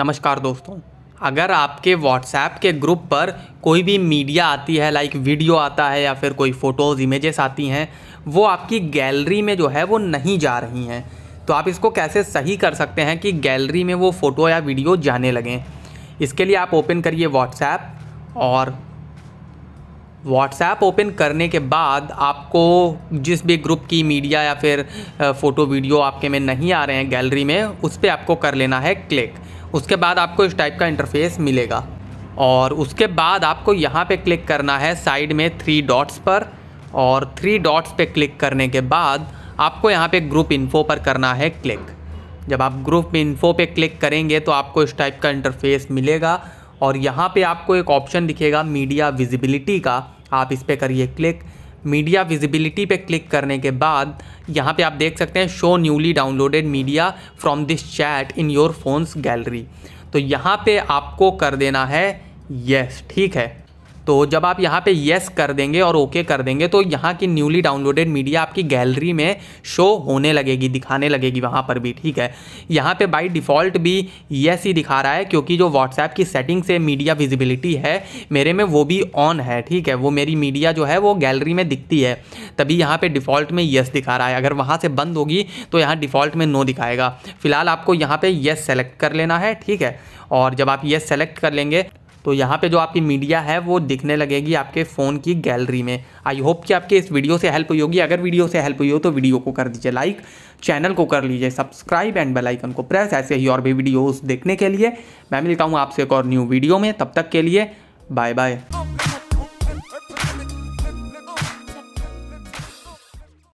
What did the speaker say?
नमस्कार दोस्तों अगर आपके व्हाट्सएप के ग्रुप पर कोई भी मीडिया आती है लाइक वीडियो आता है या फिर कोई फ़ोटोज़ इमेजेस आती हैं वो आपकी गैलरी में जो है वो नहीं जा रही हैं तो आप इसको कैसे सही कर सकते हैं कि गैलरी में वो फ़ोटो या वीडियो जाने लगें इसके लिए आप ओपन करिए व्हाट्सएप और व्हाट्सएप ओपन करने के बाद आपको जिस भी ग्रुप की मीडिया या फिर फ़ोटो वीडियो आपके में नहीं आ रहे हैं गैलरी में उस पर आपको कर लेना है क्लिक उसके बाद आपको इस टाइप का इंटरफेस मिलेगा और उसके बाद आपको यहाँ पे क्लिक करना है साइड में थ्री डॉट्स पर और थ्री डॉट्स पे क्लिक करने के बाद आपको यहाँ पे ग्रुप इन्फो पर करना है क्लिक जब आप ग्रुप इन्फो पे क्लिक करेंगे तो आपको इस टाइप का इंटरफेस मिलेगा और यहाँ पे आपको एक ऑप्शन दिखेगा मीडिया विजिबिलिटी का आप इस पर करिए क्लिक मीडिया विजिबिलिटी पे क्लिक करने के बाद यहाँ पे आप देख सकते हैं show newly downloaded media from this chat in your phone's gallery तो यहाँ पे आपको कर देना है यस yes, ठीक है तो जब आप यहाँ पे येस कर देंगे और ओके कर देंगे तो यहाँ की न्यूली डाउनलोडेड मीडिया आपकी गैलरी में शो होने लगेगी दिखाने लगेगी वहाँ पर भी ठीक है यहाँ पे बाई डिफ़ॉल्ट भी येस ही दिखा रहा है क्योंकि जो व्हाट्सएप की सेटिंग से मीडिया विजिबिलिटी है मेरे में वो भी ऑन है ठीक है वो मेरी मीडिया जो है वो गैलरी में दिखती है तभी यहाँ पर डिफ़ॉल्ट में येस दिखा रहा है अगर वहाँ से बंद होगी तो यहाँ डिफ़ॉल्ट में नो दिखाएगा फिलहाल आपको यहाँ पर येस सेलेक्ट कर लेना है ठीक है और जब आप येस सेलेक्ट कर लेंगे तो यहाँ पे जो आपकी मीडिया है वो दिखने लगेगी आपके फ़ोन की गैलरी में आई होप कि आपके इस वीडियो से हेल्प हुई होगी अगर वीडियो से हेल्प हुई हो तो वीडियो को कर दीजिए लाइक चैनल को कर लीजिए सब्सक्राइब एंड बेल आइकन को प्रेस ऐसे ही और भी वीडियोस देखने के लिए मैं मिलता हूँ आपसे एक और न्यू वीडियो में तब तक के लिए बाय बाय